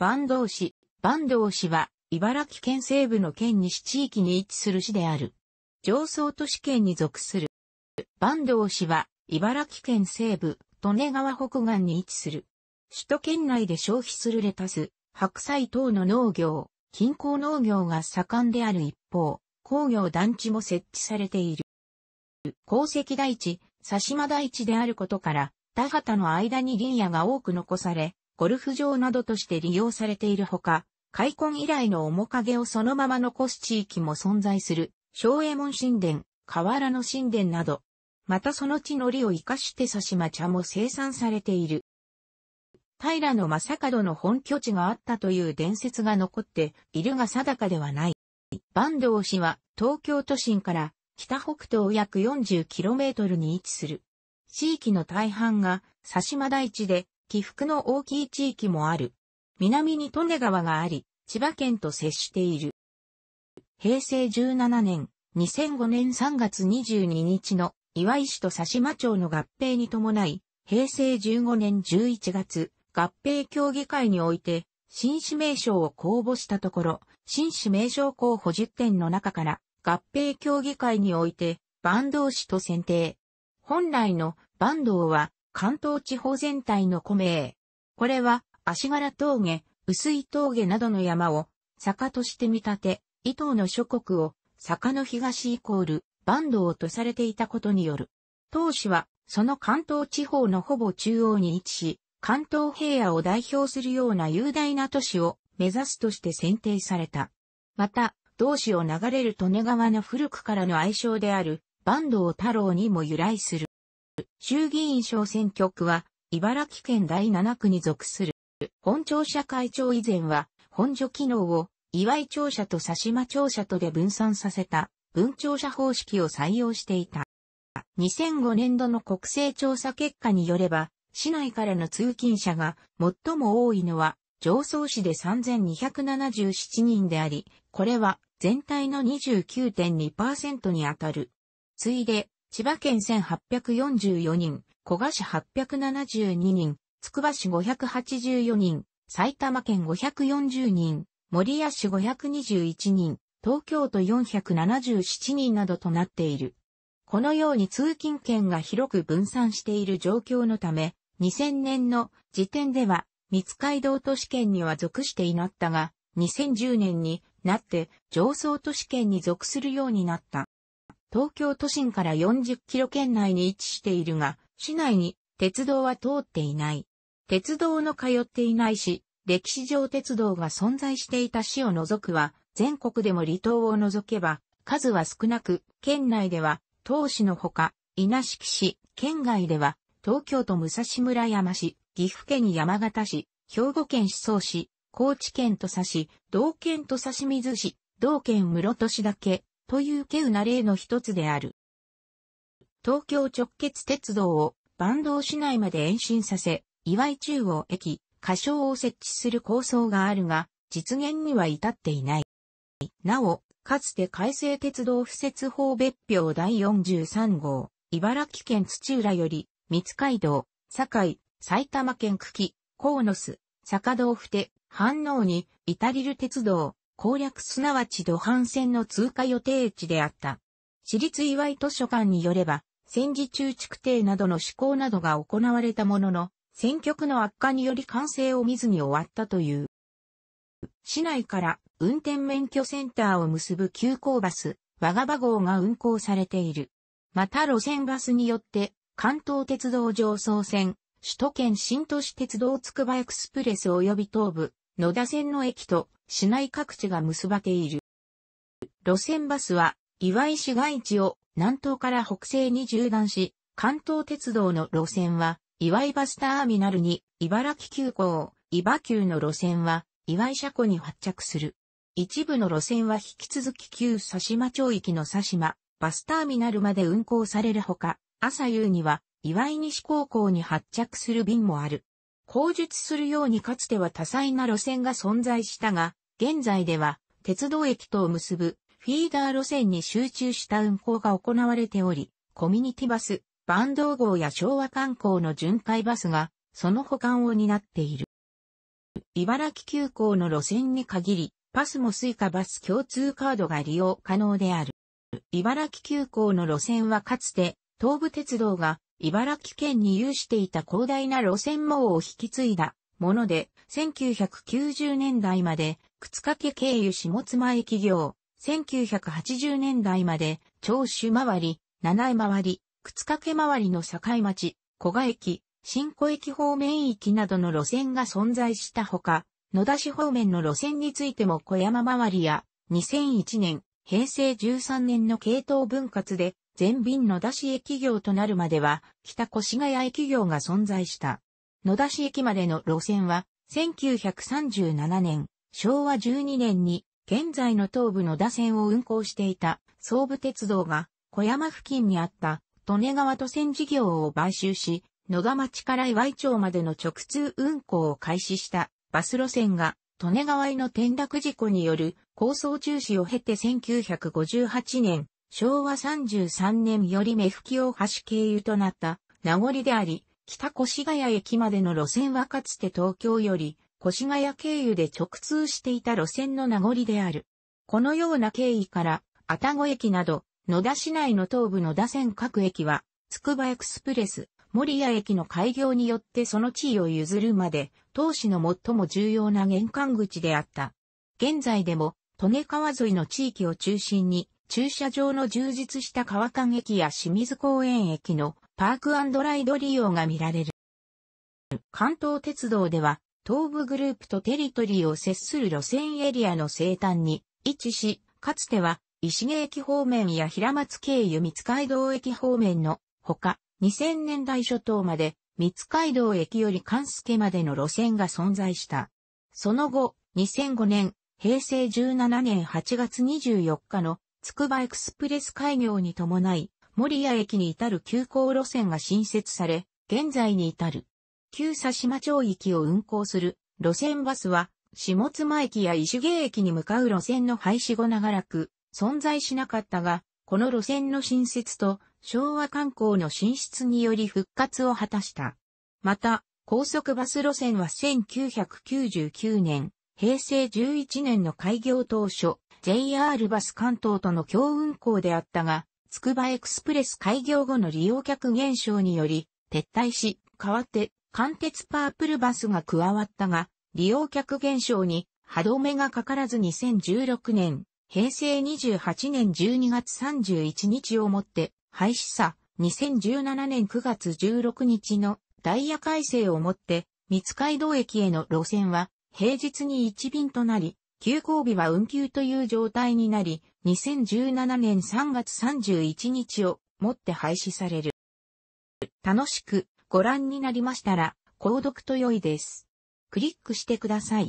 坂東市、坂東市は、茨城県西部の県西地域に位置する市である。上層都市圏に属する。坂東市は、茨城県西部、利根川北岸に位置する。首都圏内で消費するレタス、白菜等の農業、近郊農業が盛んである一方、工業団地も設置されている。鉱石台地、佐島台地であることから、田畑の間に林野が多く残され、ゴルフ場などとして利用されているほか、開墾以来の面影をそのまま残す地域も存在する、昭右衛門神殿、河原の神殿など、またその地の利を生かして刺し茶も生産されている。平野正門の本拠地があったという伝説が残っているが定かではない。坂東市は東京都心から北北東約 40km に位置する。地域の大半が刺島台地で起伏の大きい地域もある。南に利根川があり、千葉県と接している。平成17年、2005年3月22日の岩井市と佐島町の合併に伴い、平成15年11月、合併協議会において、新市名称を公募したところ、新市名称候補10点の中から、合併協議会において、坂東市と選定。本来の坂東は、関東地方全体の古名。これは、足柄峠、薄い峠などの山を、坂として見立て、伊東の諸国を、坂の東イコール、坂東とされていたことによる。当氏は、その関東地方のほぼ中央に位置し、関東平野を代表するような雄大な都市を目指すとして選定された。また、同市を流れる利根川の古くからの愛称である、坂東太郎にも由来する。衆議院小選挙区は、茨城県第7区に属する。本庁舎会長以前は、本所機能を、岩井庁舎と佐島庁舎とで分散させた、分庁舎方式を採用していた。2005年度の国勢調査結果によれば、市内からの通勤者が最も多いのは、上総市で3277人であり、これは全体の29.2%にあたる。ついで、千葉県1844人、小賀市872人、つくば市584人、埼玉県540人、森谷市521人、東京都477人などとなっている。このように通勤圏が広く分散している状況のため、2000年の時点では、三街道都市圏には属していなったが、2010年になって上層都市圏に属するようになった。東京都心から40キロ圏内に位置しているが、市内に鉄道は通っていない。鉄道の通っていない市、歴史上鉄道が存在していた市を除くは、全国でも離島を除けば、数は少なく、県内では、東市のほか、稲敷市、県外では、東京都武蔵村山市、岐阜県山形市、兵庫県思想市、高知県土佐市、道県土佐清水市、道県室戸市だけ、という稀有な例の一つである。東京直結鉄道を坂東市内まで延伸させ、岩井中央駅、仮称を設置する構想があるが、実現には至っていない。なお、かつて改正鉄道敷設法別表第43号、茨城県土浦より、三街道、堺、埼玉県久喜、河野須、坂道府手、反応に、至りる鉄道、攻略すなわち土阪線の通過予定地であった。私立岩井図書館によれば、戦時中築堤などの施行などが行われたものの、戦局の悪化により完成を見ずに終わったという。市内から運転免許センターを結ぶ急行バス、わがば号が運行されている。また路線バスによって、関東鉄道上層線、首都圏新都市鉄道つくばエクスプレス及び東部、野田線の駅と市内各地が結ばれている。路線バスは、岩井市街地を南東から北西に縦断し、関東鉄道の路線は、岩井バスターミナルに、茨城急行、茨急の路線は、岩井車庫に発着する。一部の路線は引き続き旧佐島町域の佐島、バスターミナルまで運行されるほか、朝夕には、岩井西高校に発着する便もある。後述するようにかつては多彩な路線が存在したが、現在では鉄道駅とを結ぶフィーダー路線に集中した運行が行われており、コミュニティバス、万道号や昭和観光の巡回バスがその保管を担っている。茨城急行の路線に限り、パスもスイカバス共通カードが利用可能である。茨城急行の路線はかつて東武鉄道が茨城県に有していた広大な路線網を引き継いだもので、1990年代まで、靴掛経由下妻駅業、1980年代まで、長州回り、七重回り、靴掛回りの境町、古賀駅、新古駅方面域などの路線が存在したほか、野田市方面の路線についても小山回りや、2001年、平成13年の系統分割で、全便野田市駅業となるまでは、北越谷駅業が存在した。野田市駅までの路線は、1937年、昭和12年に、現在の東部野田線を運行していた、総武鉄道が、小山付近にあった、利根川都線事業を買収し、野田町から岩井町までの直通運行を開始したバス路線が、利根川への転落事故による構想中止を経て1958年、昭和33年より目吹き大橋経由となった名残であり、北越谷駅までの路線はかつて東京より越谷経由で直通していた路線の名残である。このような経緯から、愛宕駅など、野田市内の東部野田線各駅は、つくばエクスプレス、守谷駅の開業によってその地位を譲るまで、当市の最も重要な玄関口であった。現在でも、利根川沿いの地域を中心に、駐車場の充実した川間駅や清水公園駅のパークライド利用が見られる。関東鉄道では、東部グループとテリトリーを接する路線エリアの生誕に位置し、かつては、石毛駅方面や平松経由三街道駅方面のほか、2000年代初頭まで三街道駅より関助までの路線が存在した。その後、2005年、平成17年8月24日のつくばエクスプレス開業に伴い、守谷駅に至る急行路線が新設され、現在に至る。旧佐島町駅を運行する路線バスは、下妻駅や石芸駅に向かう路線の廃止後長らく存在しなかったが、この路線の新設と昭和観光の進出により復活を果たした。また、高速バス路線は1999年、平成11年の開業当初、JR バス関東との共運行であったが、つくばエクスプレス開業後の利用客減少により、撤退し、代わって、関鉄パープルバスが加わったが、利用客減少に歯止めがかからず2016年、平成28年12月31日をもって廃止さ、2017年9月16日のダイヤ改正をもって、三街道駅への路線は平日に一便となり、休校日は運休という状態になり、2017年3月31日をもって廃止される。楽しくご覧になりましたら、購読と良いです。クリックしてください。